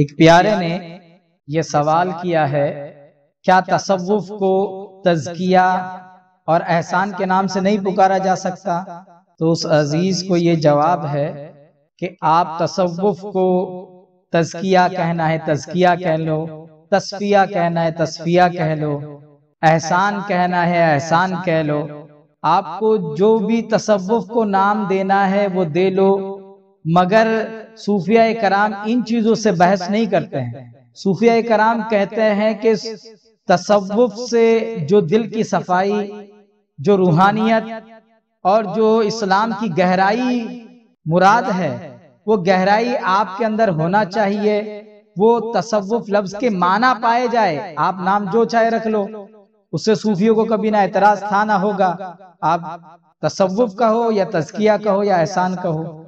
एक प्यारे ने यह सवाल किया है क्या तसव्वुफ को तजकिया और एहसान के नाम से नहीं पुकारा जा सकता तो उस तो अजीज को ये जवाब है कि आप तसव्वुफ को तजकिया कहना है तजकिया कह लो तस्फिया कहना है तस्फिया कह लो एहसान कहना है एहसान कह लो आपको जो भी तसव्वुफ को नाम देना है वो दे लो मगर सूफिया कराम इन चीजों से बहस नहीं करते हैं सूफिया कराम कहते हैं कि तसव्वुफ से जो दिल की सफाई जो रूहानियत और जो इस्लाम की गहराई मुराद है वो गहराई आपके अंदर होना चाहिए वो तसव्वुफ लफ्ज के माना पाए जाए आप नाम जो चाहे रख लो उससे सूफियों को कभी ना एतराज था ना होगा आप तसव्वुफ का हो या तस्किया का हो या एहसान का हो